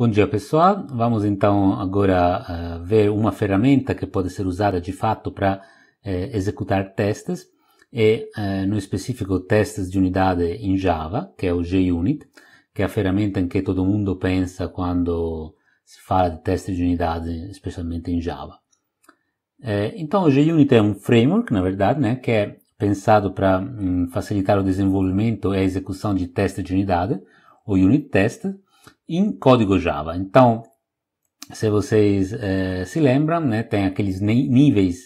Bom dia, pessoal. Vamos então agora uh, ver uma ferramenta que pode ser usada de fato para uh, eh, executar testes, e uh, no específico testes de unidade em Java, que é o JUnit, que é a ferramenta em que todo mundo pensa quando se fala de testes de unidade, especialmente em Java. então, o JUnit é um framework, na verdade, né, que é pensado para um, facilitar o desenvolvimento e a execução de testes de unidade, o unit test, em código Java. Então, se vocês eh, se lembram, né, tem aqueles níveis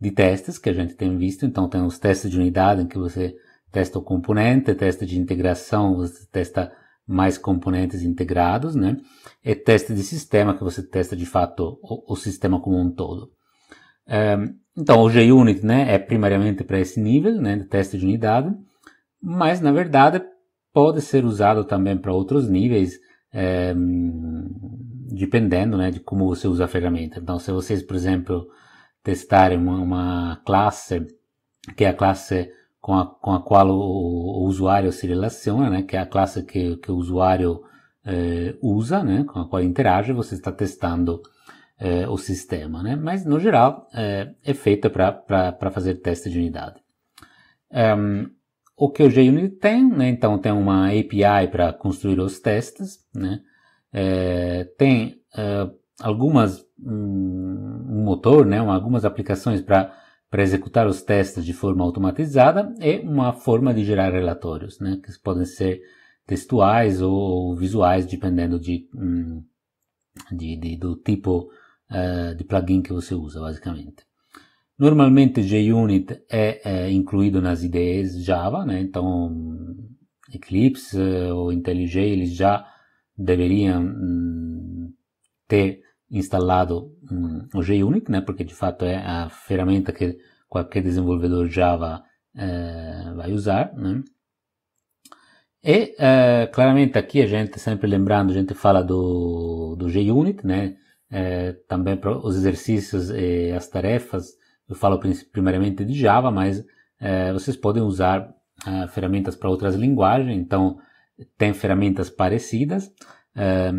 de testes que a gente tem visto. Então, tem os testes de unidade em que você testa o componente, testa de integração, você testa mais componentes integrados, né? E teste de sistema, que você testa de fato o, o sistema como um todo. Um, eh, então, o JUnit né, é primariamente para esse nível né, de teste de unidade, mas na verdade pode ser usado também para outros níveis, é, dependendo né, de como você usa a ferramenta. Então, se vocês, por exemplo, testarem uma, uma classe, que é a classe com a, com a qual o, o usuário se relaciona, né, que é a classe que, que o usuário é, usa, né, com a qual interage, você está testando é, o sistema. Né? Mas, no geral, é, é feita para fazer teste de unidade. Um, ehm, o que o JUnit tem, né? então tem uma API para construir os testes, né? É, tem é, algumas um motor, né? algumas aplicações para para executar os testes de forma automatizada e uma forma de gerar relatórios, né, que podem ser textuais ou, visuais, dependendo de, hum, de, de do tipo uh, de plugin que você usa, basicamente. Normalmente JUnit é, é incluído nas IDEs Java, né? então Eclipse eh, ou IntelliJ eles já deveriam mm, hum, ter instalado hum, mm, o JUnit, né? porque de fato é a ferramenta que qualquer desenvolvedor Java é, vai usar. Né? E é, claramente aqui a gente sempre lembrando, a gente fala do, do JUnit, né? também para os exercícios e as tarefas eu falo primeiramente de Java, mas é, vocês podem usar é, ferramentas para outras linguagens, então tem ferramentas parecidas. É,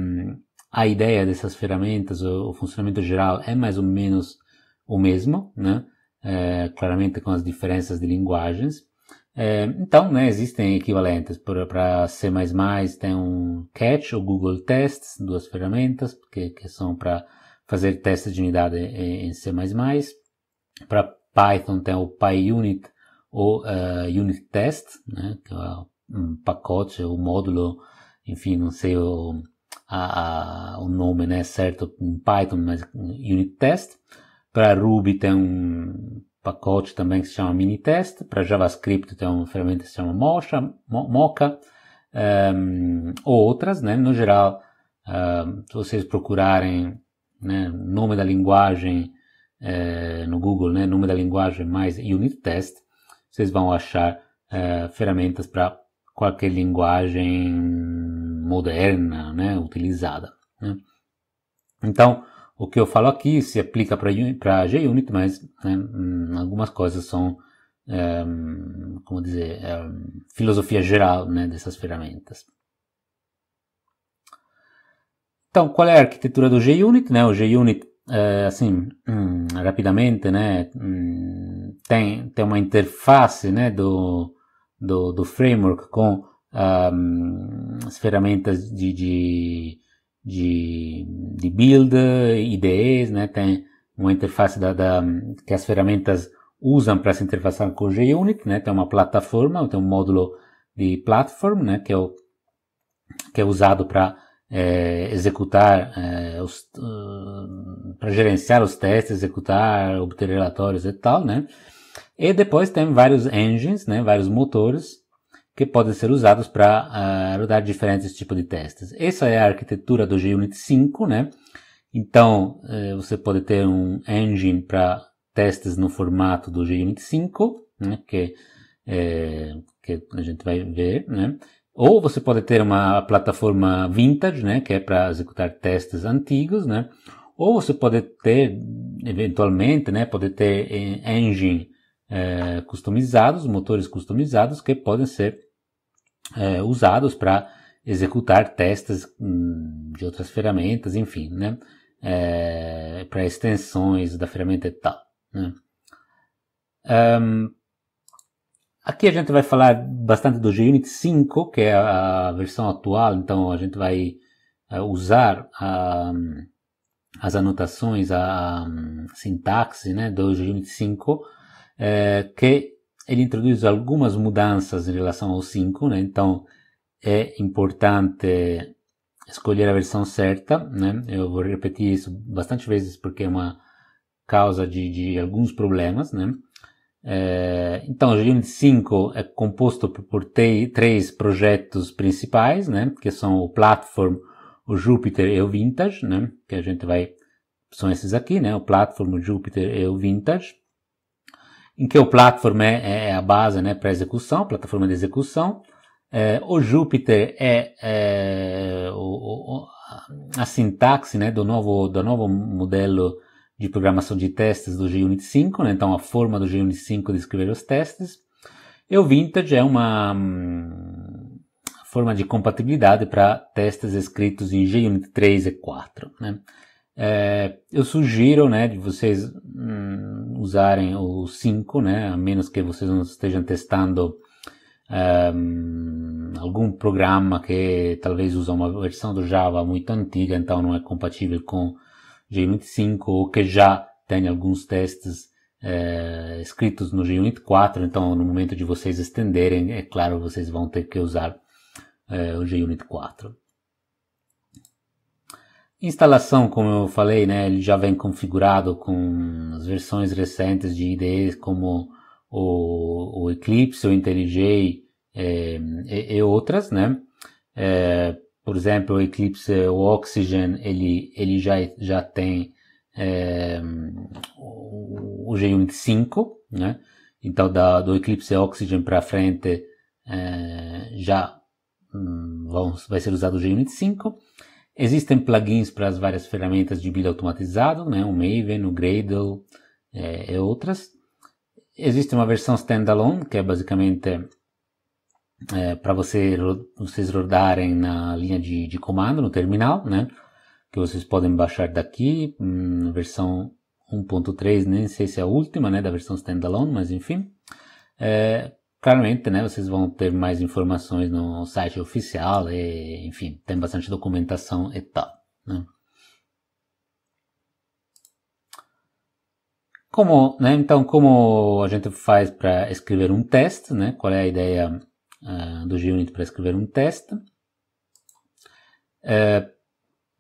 a ideia dessas ferramentas, o, o, funcionamento geral é mais ou menos o mesmo, né? É, claramente com as diferenças de linguagens. É, então, né, existem equivalentes para C++ tem um Catch ou Google Tests, duas ferramentas que, que são para fazer testes de unidade em C++. Para Python tem o PyUnit ou uh, Unit Test, né? que é um pacote, o um módulo, enfim, não sei o, a, a, o nome né? certo em Python, mas Unit Test. Para Ruby tem um pacote também que se chama Minitest. Para JavaScript tem uma ferramenta que se chama Mocha, Mocha um, ou outras. Né? No geral, ehm, se vocês procurarem né, nome da linguagem é, no Google, né, nome da linguagem mais unit test, vocês vão achar é, ferramentas para qualquer linguagem moderna, né, utilizada. Né? Então, o que eu falo aqui se aplica para JUnit, mas né, hum, algumas coisas são, é, como dizer, é, filosofia geral né, dessas ferramentas. Então, qual é a arquitetura do JUnit? Né? O JUnit é, assim, hum, rapidamente, né, hum, tem, tem uma interface, né, do, do, do framework com hum, as ferramentas de, de, de, de, build, IDEs, né, tem uma interface da, da que as ferramentas usam para se interfaçar com o JUnit, né, tem uma plataforma, tem um módulo de platform, né, que é, o, que é usado para é, executar, é, uh, para gerenciar os testes, executar, obter relatórios e tal, né? E depois tem vários engines, né? Vários motores que podem ser usados para uh, rodar diferentes tipos de testes. Essa é a arquitetura do GUnit 5, né? Então, uh, você pode ter um engine para testes no formato do GUnit 5, né? Que, é, que a gente vai ver, né? Ou você pode ter uma plataforma vintage, né, que é para executar testes antigos, né? Ou você pode ter, eventualmente, né, pode ter engine é, customizados, motores customizados que podem ser é, usados para executar testes hum, de outras ferramentas, enfim, né, é, para extensões da ferramenta e tal. Né. Um, Aqui a gente vai falar bastante do GUnit 5, que é a versão atual, então a gente vai eh, usar a, as anotações, a, a, sintaxe né, do GUnit 5, é, eh, que ele introduz algumas mudanças em relação ao 5, né? então é importante escolher a versão certa, né? eu vou repetir isso bastante vezes porque é uma causa de, de alguns problemas, né? É, então, o Unit 5 é composto por te, três projetos principais, né, que são o Platform, o Jupyter e o Vintage, né, que a gente vai, são esses aqui, né, o Platform, o Jupyter e o Vintage, em que o Platform é, é, é a base, né, para execução, plataforma de execução, é, o Jupyter é, é, o, o, a sintaxe, né, do novo, do novo modelo de programação de testes do JUnit 5, né? então a forma do JUnit 5 de escrever os testes. E o Vintage é uma hum, forma de compatibilidade para testes escritos em JUnit 3 e 4. Né? É, eu sugiro né, de vocês hum, usarem o 5, né, a menos que vocês não estejam testando hum, algum programa que talvez usa uma versão do Java muito antiga, então não é compatível com G25 ou que já tem alguns testes é, escritos no G24, então no momento de vocês estenderem, é claro, vocês vão ter que usar é, o G24. Instalação, como eu falei, né, ele já vem configurado com as versões recentes de IDEs como o, o Eclipse, o IntelliJ é, eh, e, e, outras, né? É, por exemplo, o Eclipse, o Oxygen, ele, ele já, já tem é, o, G1 5, né? Então, da, do Eclipse Oxygen para frente, é, já hum, vão, vai ser usado o G-Unit 5. Existem plugins para as várias ferramentas de build automatizado, né? o Maven, o Gradle é, e outras. Existe uma versão standalone, que é basicamente é, para você, vocês rodarem na linha de, de, comando, no terminal, né? Que vocês podem baixar daqui, hum, versão 1.3, nem sei se é a última, né? Da versão standalone, mas enfim. É, claramente, né? Vocês vão ter mais informações no site oficial, e, enfim, tem bastante documentação e tal, né? Como, né, então, como a gente faz para escrever um teste, né? Qual é a ideia uh, do GUnit para escrever um teste. Uh,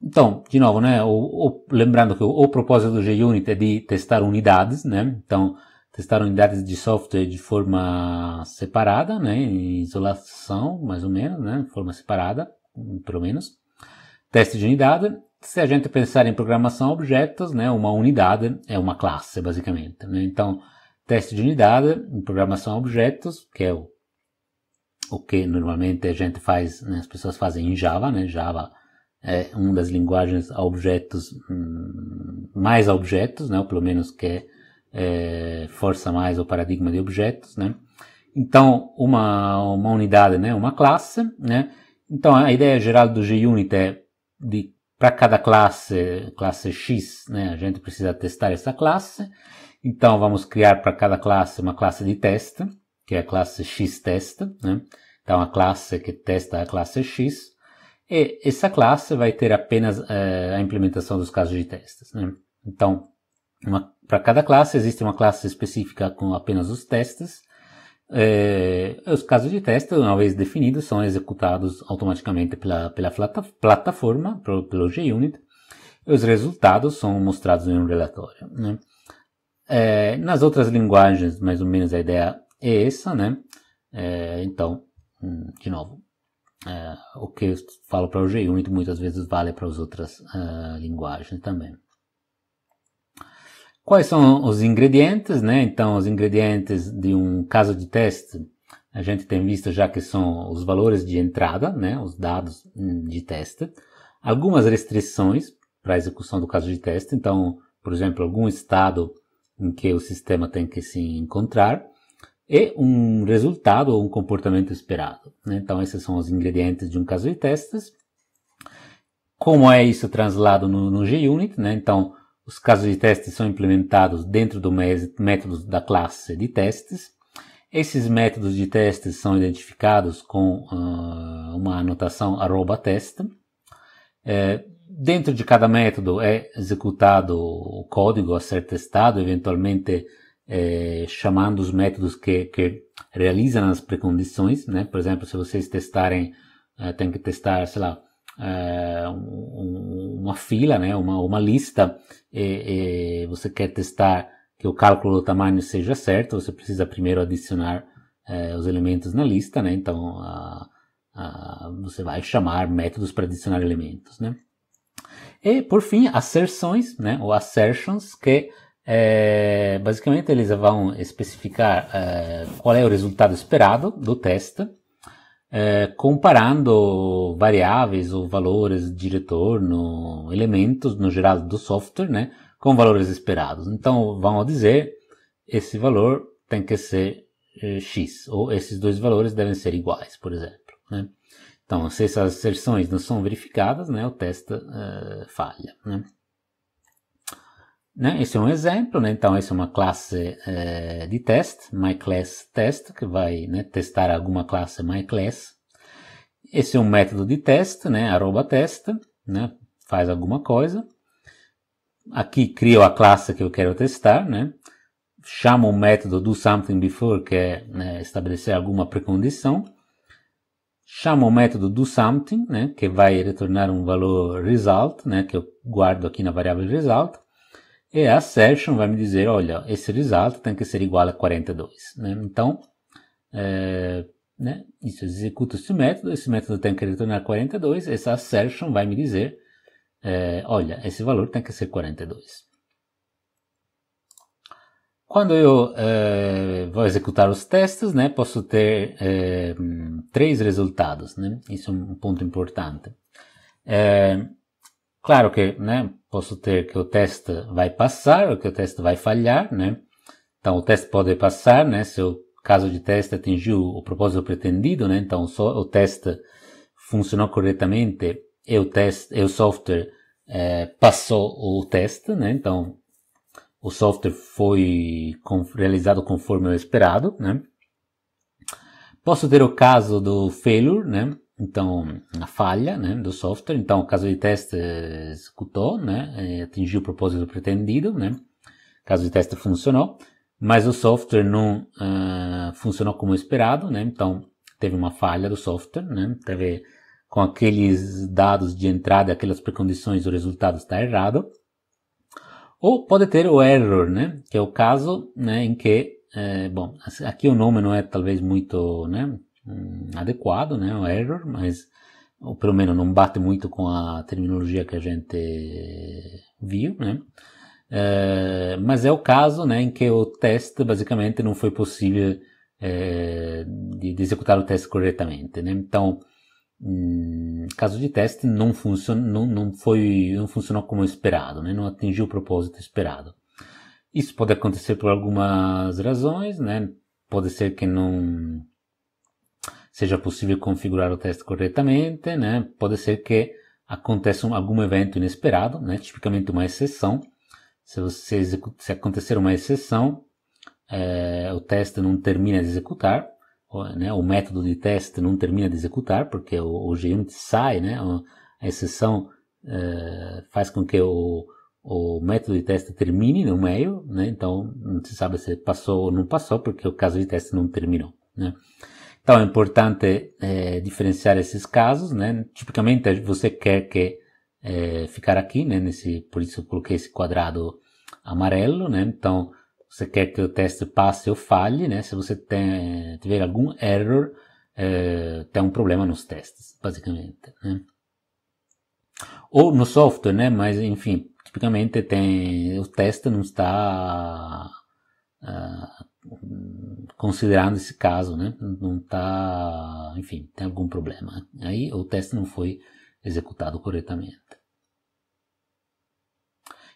então, de novo, né, o, o, lembrando que o, o, propósito do GUnit é de testar unidades, né, então testar unidades de software de forma separada, né, em isolação, mais ou menos, né, de forma separada, pelo menos. Teste de unidade. Se a gente pensar em programação objetos, né, uma unidade é uma classe, basicamente. Né? Então, teste de unidade em programação objetos, que é o o que normalmente a gente faz, né, as pessoas fazem em Java, né? Java é uma das linguagens a objetos, hum, mais a objetos, né? Ou pelo menos que é, força mais o paradigma de objetos, né? Então, uma, uma unidade, né? Uma classe, né? Então, a ideia geral do JUnit é de para cada classe, classe X, né, a gente precisa testar essa classe. Então, vamos criar para cada classe uma classe de teste, que é a classe XTest, né? Então, tá a classe que testa a classe X, e essa classe vai ter apenas é, a implementação dos casos de testes. Né? Então, para cada classe existe uma classe específica com apenas os testes. É, os casos de teste, uma vez definidos, são executados automaticamente pela, pela plata, plataforma, pelo, pelo JUnit. E os resultados são mostrados em um relatório. Né? É, nas outras linguagens, mais ou menos a ideia é essa, né? É, então, de novo, ah, o que eu falo para o JUnit muitas vezes vale para as outras uh, linguagens também. Quais são os ingredientes, né? Então, os ingredientes de um caso de teste, a gente tem visto já que são os valores de entrada, né? Os dados hum, de teste. Algumas restrições para a execução do caso de teste. Então, por exemplo, algum estado em que o sistema tem que se encontrar e um resultado ou um comportamento esperado. Né? Então, esses são os ingredientes de um caso de testes. Como é isso translado no, no JUnit? Né? Então, os casos de testes são implementados dentro do método da classe de testes. Esses métodos de testes são identificados com uh, uma anotação arroba test. É, dentro de cada método é executado o código a ser testado, eventualmente é, chamando os métodos que, que realizam as precondições, né? Por exemplo, se vocês testarem, é, tem que testar, sei lá, é, um, uma fila, né? Uma, uma lista, e, e você quer testar que o cálculo do tamanho seja certo, você precisa primeiro adicionar é, os elementos na lista, né? Então, a, a, você vai chamar métodos para adicionar elementos, né? E, por fim, asserções, né? Ou assertions, que é, basicamente, eles vão especificar é, qual é o resultado esperado do teste, é, comparando variáveis ou valores de retorno, elementos no geral do software, né, com valores esperados. Então, vão dizer esse valor tem que ser é, x, ou esses dois valores devem ser iguais, por exemplo. Né? Então, se essas asserções não são verificadas, né, o teste é, falha. Né? Né? Esse é um exemplo, né? então essa é uma classe é, de teste, myClassTest, que vai né, testar alguma classe myClass. Esse é um método de teste, né? arroba test, né? faz alguma coisa. Aqui crio a classe que eu quero testar, né? chamo o método do something before, que é né, estabelecer alguma precondição. Chamo o método do something, né, que vai retornar um valor result, né, que eu guardo aqui na variável result e a assertion vai me dizer, olha, esse resultado tem que ser igual a 42. Né? Então, é, né? isso executa esse método, esse método tem que retornar 42, essa assertion vai me dizer, é, olha, esse valor tem que ser 42. Quando eu é, vou executar os testes, né, posso ter é, três resultados. Né? Isso é um ponto importante. É, Claro que, né, posso ter que o teste vai passar ou que o teste vai falhar, né? Então, o teste pode passar, né, se o caso de teste atingiu o propósito pretendido, né? Então, só o teste funcionou corretamente e o teste, e o software é, passou o teste, né? Então, o software foi com, realizado conforme o esperado, né? Posso ter o caso do failure, né? então a falha né, do software. Então, o caso de teste executou, né, atingiu o propósito pretendido, né, o caso de teste funcionou, mas o software não uh, funcionou como esperado, né, então teve uma falha do software, né, teve com aqueles dados de entrada, aquelas precondições, o resultado está errado. Ou pode ter o error, né, que é o caso né, em que, eh, bom, aqui o nome não é talvez muito, né, adequado, né? Um error, mas ou pelo menos não bate muito com a terminologia que a gente viu, né? É, mas é o caso, né, em que o teste basicamente não foi possível é, de, de, executar o teste corretamente, né? Então, hum, caso de teste não funciona, não, não foi, não funcionou como esperado, né? Não atingiu o propósito esperado. Isso pode acontecer por algumas razões, né? Pode ser que não seja possível configurar o teste corretamente, né? Pode ser que aconteça algum evento inesperado, né? Tipicamente uma exceção. Se, você se acontecer uma exceção, é, o teste não termina de executar, ou, né? O método de teste não termina de executar, porque o, o sai, né? A exceção é, faz com que o, o método de teste termine no meio, né? Então não se sabe se passou ou não passou, porque o caso de teste não terminou, né? Então é importante é, diferenciar esses casos, né? Tipicamente você quer que é, ficar aqui, né? Nesse, por isso eu coloquei esse quadrado amarelo, né? Então você quer que o teste passe ou falhe, né? Se você tem, tiver algum error, é, tem um problema nos testes, basicamente, né? Ou no software, né? Mas enfim, tipicamente tem o teste não está considerado esse caso, né? Não está, enfim, tem algum problema. Aí o teste não foi executado corretamente.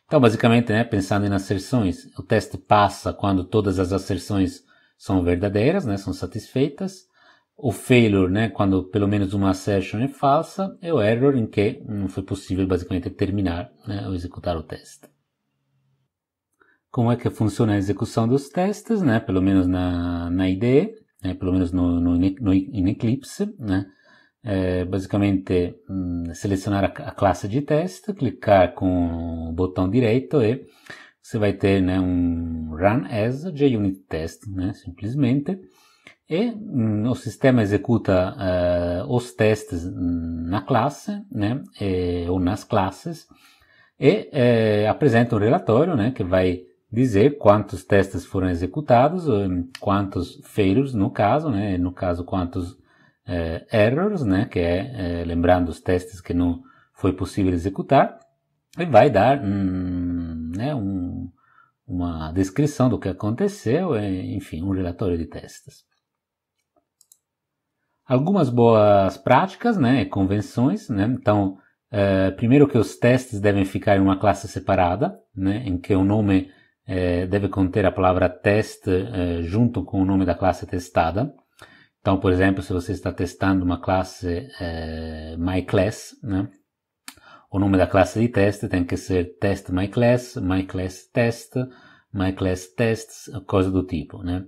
Então, basicamente, né, pensando em asserções, o teste passa quando todas as asserções são verdadeiras, né, são satisfeitas. O failure, né, quando pelo menos uma assertion é falsa, e é o error em que não foi possível basicamente terminar, né, ou executar o teste como é que funciona a execução dos testes, né? Pelo menos na, na IDE, né? pelo menos no, no, no Eclipse, né? É, basicamente, hum, selecionar a, a, classe de teste, clicar com o botão direito e você vai ter né, um Run as JUnit Test, né? Simplesmente. E hum, o sistema executa uh, os testes na classe, né? E, eh, ou nas classes e é, apresenta um relatório né, que vai dizer quantos testes foram executados, eh, quantos failures no caso, né? no caso quantos eh, errors, né? que é eh, lembrando os testes que não foi possível executar, e vai dar hum, né? um, uma descrição do que aconteceu, eh, enfim, um relatório de testes. Algumas boas práticas né? e convenções, né? então, eh, primeiro que os testes devem ficar em uma classe separada, né? em que o nome é, deve conter a palavra test é, junto com o nome da classe testada. Então, por exemplo, se você está testando uma classe é, myClass, né? o nome da classe de teste tem que ser test myClass, myClass test, myClass tests, coisa do tipo. Né?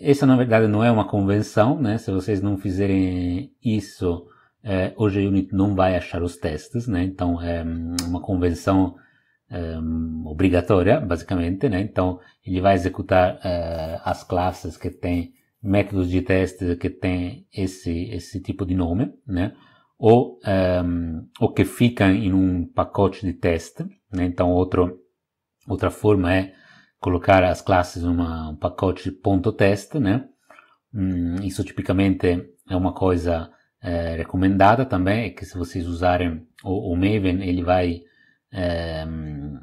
Essa, na verdade, não é uma convenção. Né? Se vocês não fizerem isso, é, o unit não vai achar os testes. Né? Então, é hum, uma convenção um, ehm, obrigatória, basicamente, né? Então, ele vai executar uh, as classes que têm métodos de teste que têm esse, esse tipo de nome, né? Ou, um, ehm, ou que ficam em um pacote de teste, né? Então, outro, outra forma é colocar as classes em um pacote ponto teste, né? Hum, isso tipicamente é uma coisa é, recomendada também, é que se vocês usarem o, o Maven, ele vai um, ehm,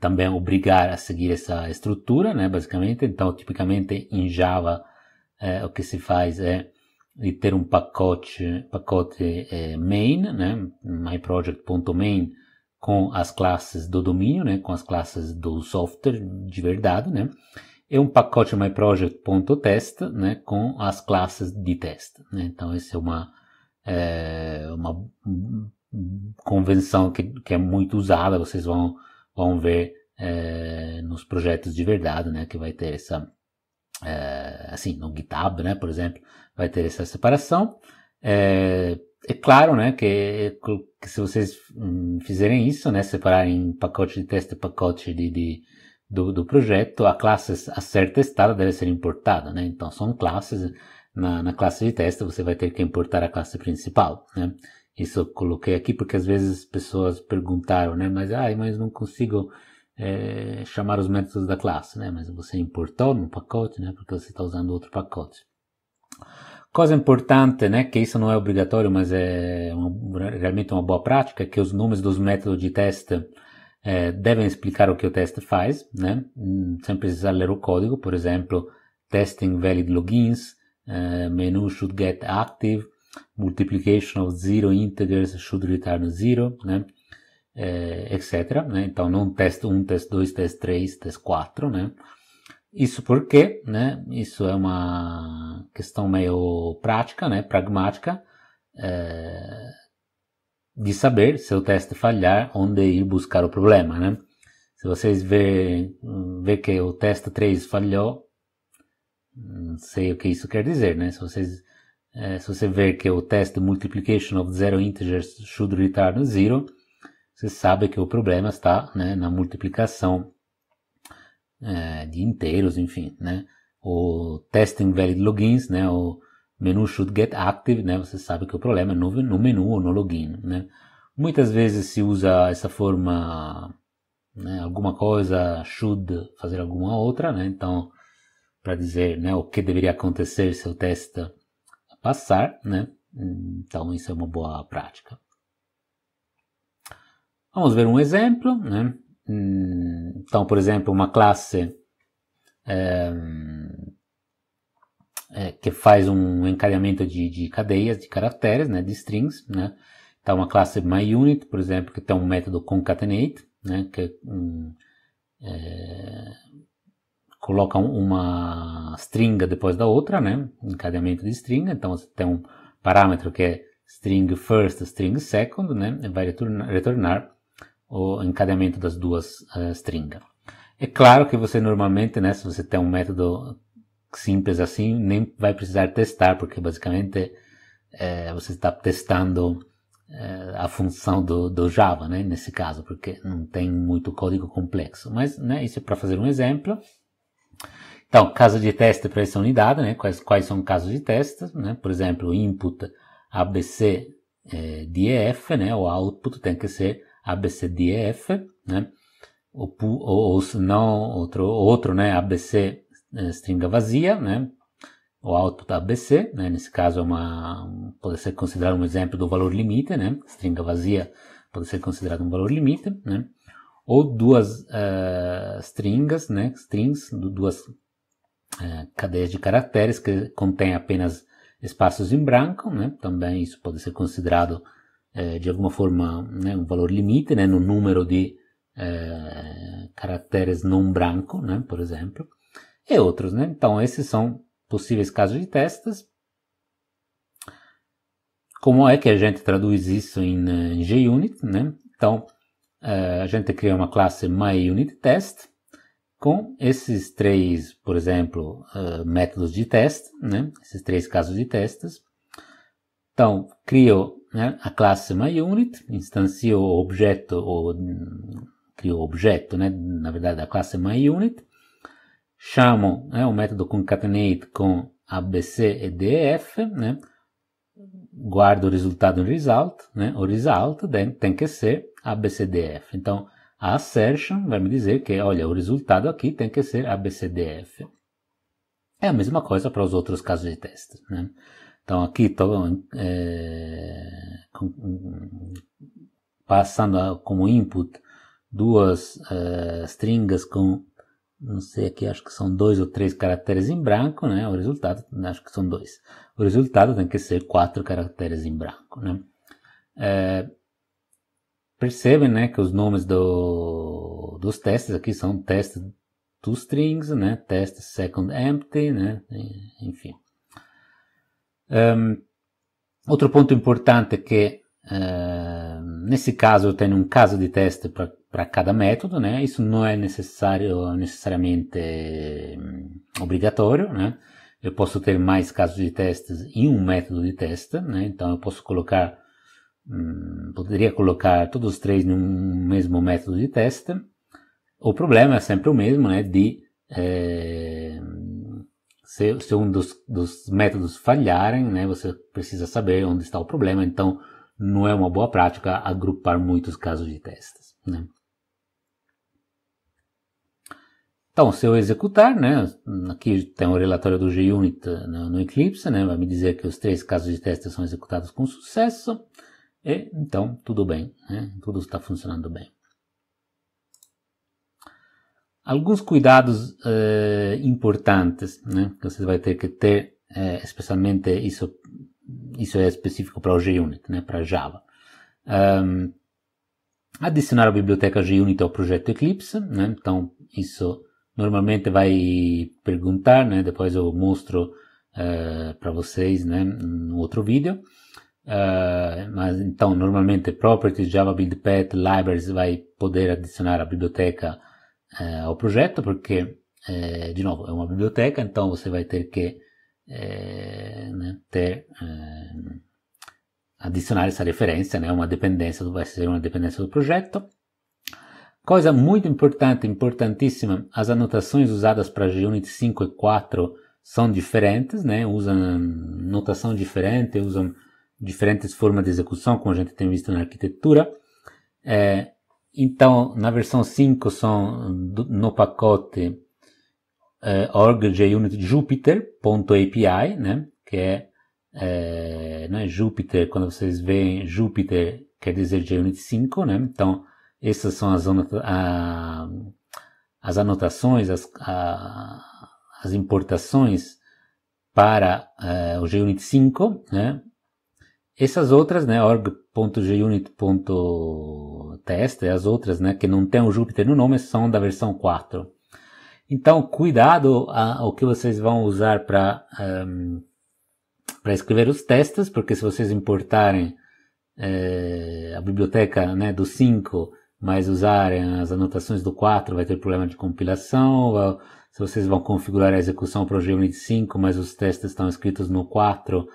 também obrigar a seguir essa estrutura, né, basicamente. Então, tipicamente em Java, é, o que se faz é ter um pacote, pacote é, main, né, myproject.main, com as classes do domínio, né, com as classes do software de verdade, né, e um pacote myproject.test, né, com as classes de teste. Né? Então, esse é uma, é, uma convenção que, que é muito usada, vocês vão, vão ver é, nos projetos de verdade, né, que vai ter essa, é, assim, no GitHub, né, por exemplo, vai ter essa separação. É, é claro, né, que, que se vocês hum, fizerem isso, né, separarem pacote de teste e pacote de, de do, do, projeto, a classe a ser testada deve ser importada, né, então são classes, na, na classe de teste você vai ter que importar a classe principal, né, isso eu coloquei aqui porque às vezes pessoas perguntaram, né? Mas, ai, ah, mas não consigo é, chamar os métodos da classe, né? Mas você importou no pacote, né? Porque você está usando outro pacote. Coisa importante, né? Que isso não é obrigatório, mas é uma, realmente uma boa prática, que os nomes dos métodos de teste é, devem explicar o que o teste faz, né? Sem precisar ler o código, por exemplo, testing valid logins, eh, menu should get active, multiplication of zero integers should return zero, né? Eh, etc. Né? Então, não teste 1, teste 2, teste 3, teste 4, né? Isso porque, né? Isso é uma questão meio prática, né? Pragmática. Eh, de saber se o teste falhar, onde ir buscar o problema, né? Se vocês verem ver que o teste 3 falhou, não hum, sei o que isso quer dizer, né? Se vocês é, se você ver que o teste multiplication of zero integers should return zero, você sabe que o problema está né, na multiplicação é, de inteiros, enfim, né? O testing valid logins, né? O menu should get active, né? Você sabe que o problema é no, no menu ou no login, né? Muitas vezes se usa essa forma, né, alguma coisa should fazer alguma outra, né? Então, para dizer né, o que deveria acontecer se o teste passar, né? Então isso é uma boa prática. Vamos ver um exemplo, né? Então, por exemplo, uma classe é, é, que faz um encadeamento de, de, cadeias de caracteres, né? De strings, né? Então, uma classe myUnit, por exemplo, que tem um método concatenate, né? Que é um, é, coloca uma string depois da outra, né? Encadeamento de string. Então você tem um parâmetro que é string first, string second, né? Vai retornar, retornar o encadeamento das duas uh, eh, strings. É claro que você normalmente, né, se você tem um método simples assim, nem vai precisar testar, porque basicamente é, você está testando é, a função do, do, Java, né, nesse caso, porque não tem muito código complexo. Mas, né, isso é para fazer um exemplo. Então, caso de teste para essa unidade, né? quais, quais são casos de teste, né? por exemplo, input abcdef, é, né? o output tem que ser abcdef, né? ou, ou, ou se não, outro, outro né? ABC eh, é, stringa vazia, né? o output ABC, né? nesse caso é uma, pode ser considerado um exemplo do valor limite, né? stringa vazia pode ser considerado um valor limite, né? ou duas uh, é, stringas, né? strings, duas é, cadeias de caracteres que contém apenas espaços em branco, né? também isso pode ser considerado eh, de alguma forma né, um valor limite né, no número de eh, caracteres não branco, né, por exemplo, e outros. Né? Então, esses são possíveis casos de testes. Como é que a gente traduz isso em, em JUnit? Né? Então, eh, a gente cria uma classe MyUnitTest, com esses três, por exemplo, uh, métodos de teste, né? esses três casos de testes, então crio né, a classe MyUnit, instancio o objeto, ou crio o objeto, né, na verdade, a classe MyUnit, chamo né, o método concatenate com ABC e DEF, né, guardo o resultado no result, né, o result tem, tem que ser ABCDF. Então, a assertion vai me dizer que, olha, o resultado aqui tem que ser ABCDF. É a mesma coisa para os outros casos de teste. Né? Então aqui estou é, passando como input duas é, stringas com, não sei aqui, acho que são dois ou três caracteres em branco, né? O resultado, acho que são dois. O resultado tem que ser quatro caracteres em branco, né? É, percebem, né, que os nomes do, dos testes aqui são test to strings, né, teste second empty, né, enfim. Um, ehm, outro ponto importante é que, uh, nesse caso, eu tenho um caso de teste para cada método, né, isso não é necessário, necessariamente ehm, obrigatório, né, eu posso ter mais casos de testes em um método de teste, né, então eu posso colocar Hum, poderia colocar todos os três num mesmo método de teste. O problema é sempre o mesmo, né, de é, se, se, um dos, dos, métodos falharem, né, você precisa saber onde está o problema, então não é uma boa prática agrupar muitos casos de testes. Né? Então, se eu executar, né, aqui tem o um relatório do GUnit no, né? no Eclipse, né, vai me dizer que os três casos de teste são executados com sucesso. E então tudo bem, né? tudo está funcionando bem. Alguns cuidados eh, importantes né? que você vai ter que ter, eh, especialmente isso, isso é específico para o JUnit, né? para Java. Um, adicionar a biblioteca JUnit ao projeto Eclipse, né? então isso normalmente vai perguntar, né? depois eu mostro eh, para vocês né? no outro vídeo. Uh, mas então, normalmente, properties Java Build Path Libraries vai poder adicionar a biblioteca uh, ao projeto, porque, uh, de novo, é uma biblioteca, então você vai ter que eh, né, ter, adicionar essa referência, né, uma dependência, vai ser uma dependência do projeto. Coisa muito importante, importantíssima, as anotações usadas para JUnit 5 e 4 são diferentes, né, usam notação diferente, usam diferentes formas de execução, como a gente tem visto na arquitetura. É, então, na versão 5 são do, no pacote é, né? que é, é né, Jupyter, quando vocês veem Jupyter, quer dizer JUnit 5, né? Então, essas são as, anota a, as anotações, as, a, as importações para é, o JUnit 5, né? Essas outras, né, org.junit.test, é as outras, né, que não tem o Jupyter no nome, são da versão 4. Então, cuidado ao que vocês vão usar para um, ehm, para escrever os testes, porque se vocês importarem é, a biblioteca né, do 5, mas usarem as anotações do 4, vai ter problema de compilação. se vocês vão configurar a execução para o GUnit 5, mas os testes estão escritos no 4,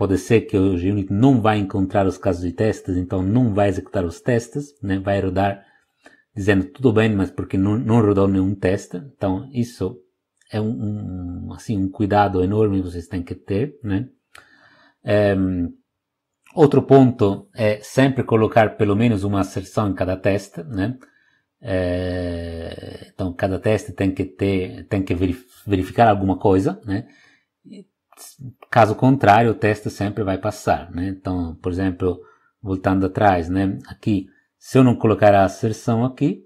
Pode ser que o Unit não vai encontrar os casos de testes, então não vai executar os testes, né? vai rodar dizendo tudo bem, mas porque não, não rodou nenhum teste. Então isso é um, um, assim um cuidado enorme que vocês têm que ter, né? É, outro ponto é sempre colocar pelo menos uma asserção em cada teste, né? É, então cada teste tem que ter, tem que verificar alguma coisa, né? Caso contrário, o teste sempre vai passar, né? Então, por exemplo, voltando atrás, né? Aqui, se eu não colocar a acerção aqui,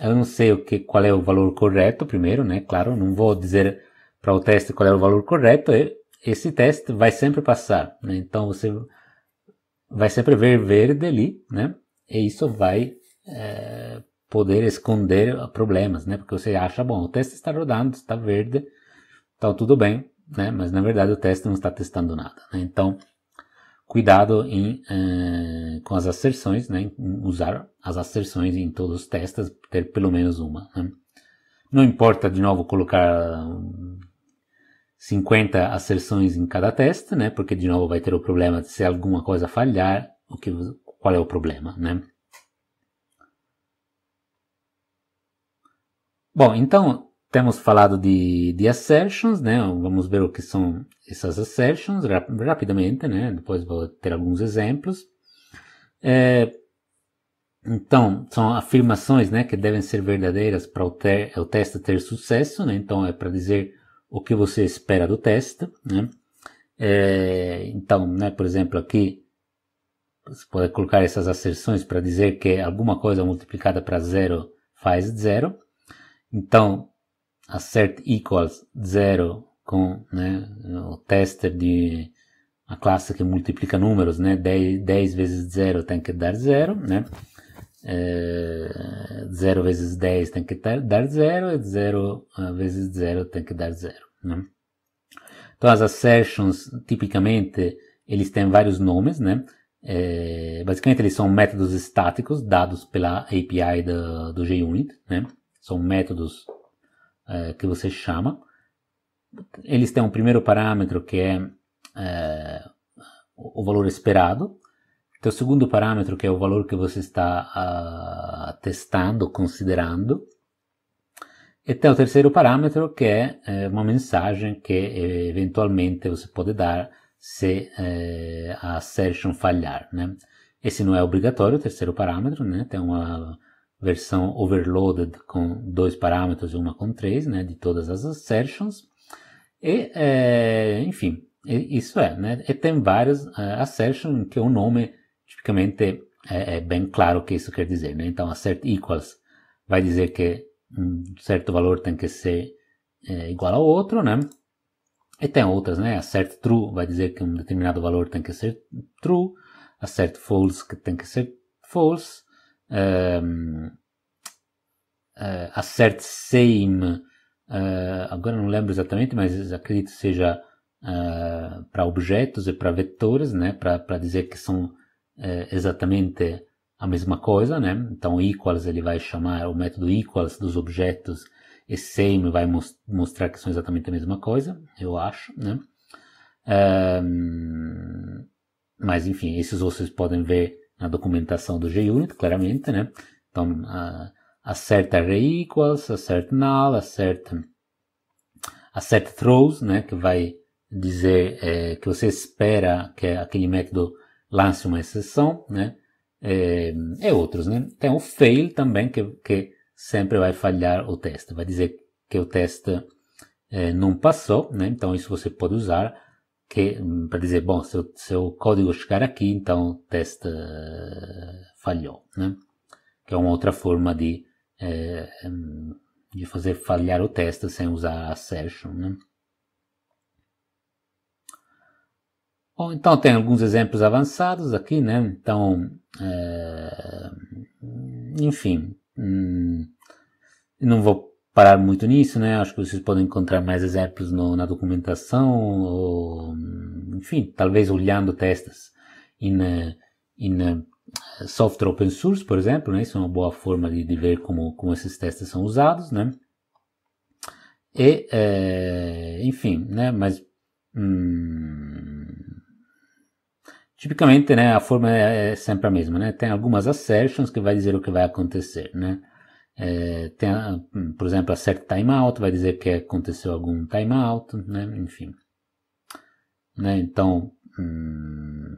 eu não sei o que, qual é o valor correto primeiro, né? Claro, não vou dizer para o teste qual é o valor correto. Esse teste vai sempre passar, né? Então, você vai sempre ver verde ali, né? E isso vai é, poder esconder problemas, né? Porque você acha, bom, o teste está rodando, está verde, então tudo bem né? mas na verdade o teste não está testando nada. Né? Então, cuidado em, eh, com as asserções, né? usar as asserções em todos os testes, ter pelo menos uma. Né? Não importa, de novo, colocar 50 asserções em cada teste, né? Porque de novo vai ter o problema de se alguma coisa falhar, o que, qual é o problema, né? Bom, então temos falado de, de assertions, né? Vamos ver o que são essas assertions rap rapidamente, né? Depois vou ter alguns exemplos. É, então, são afirmações, né, que devem ser verdadeiras para o, o, teste ter sucesso, né? Então, é para dizer o que você espera do teste, né? É, então, né, por exemplo, aqui você pode colocar essas asserções para dizer que alguma coisa multiplicada para zero faz zero. Então, assert equals 0 com né, o tester de a classe que multiplica números, né, 10, 10 vezes 0 tem que dar 0, né, é, 0 vezes 10 ah, tem que dar 0, e 0 vezes 0 tem que dar 0. Né? Então as assertions, tipicamente, eles têm vários nomes, né, é, basicamente eles são métodos estáticos dados pela API do, do JUnit, né, são métodos é, que você chama. Eles têm um primeiro parâmetro que é, é o valor esperado. Tem o segundo parâmetro que é o valor que você está ah, testando, considerando. E tem o terceiro parâmetro que é, é uma mensagem que eventualmente você pode dar se é, a session falhar, né? Esse não é obrigatório, o terceiro parâmetro, né? Tem uma versão overloaded com dois parâmetros e uma com três, né, de todas as assertions. E, é, enfim, isso é, né, e tem várias uh, é, assertions em que o nome tipicamente é, é, bem claro o que isso quer dizer, né, então assert equals vai dizer que um certo valor tem que ser é, igual ao outro, né, e tem outras, né, assert true vai dizer que um determinado valor tem que ser true, assert false que tem que ser false, uh, eh, Assert Same, uh, eh, agora não lembro exatamente, mas acredito que seja uh, para objetos e para vetores, né? Para dizer que são exatamente a mesma coisa, né? Então, equals ele vai chamar o método equals dos objetos e same vai mostrar que são exatamente a mesma coisa, eu acho, né? Um, mas enfim, esses vocês podem ver na documentação do JUnit, claramente, né? Então, a, acerta array equals, acerta null, acerta, assert throws, né? Que vai dizer é, que você espera que aquele método lance uma exceção, né? É, e é outros, né? Tem o fail também, que, que sempre vai falhar o teste. Vai dizer que o teste é, não passou, né? Então, isso você pode usar que hum, para dizer, bom, se seu código chegar aqui, então o teste eh, falhou, né? Que é uma outra forma de, eh, hum, de fazer falhar o teste sem usar assertion, né? Bom, então tem alguns exemplos avançados aqui, né? Então, eh, enfim, hum, não vou parar muito nisso, né? Acho que vocês podem encontrar mais exemplos no, na documentação, ou, enfim, talvez olhando testes em, em eh, software open source, por exemplo, né? Isso é uma boa forma de, de ver como, como esses testes são usados, né? E, é, enfim, né? Mas hum, tipicamente, né? A forma é, é sempre a mesma, né? Tem algumas assertions que vai dizer o que vai acontecer, né? É, tem, por exemplo, a set timeout vai dizer que aconteceu algum timeout, né? enfim. Né? Então, hum,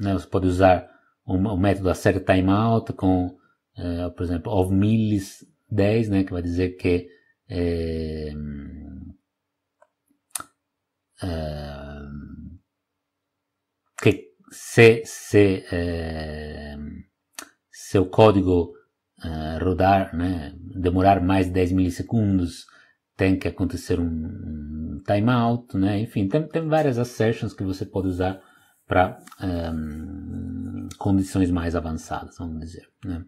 né? você pode usar o, o método set timeout com, é, por exemplo, of milis 10, né? que vai dizer que é, é que se, se, é, seu código uh, rodar, né, demorar mais de 10 milissegundos, tem que acontecer um, timeout, né, enfim, tem, tem várias assertions que você pode usar para um, ehm, condições mais avançadas, vamos dizer. Né.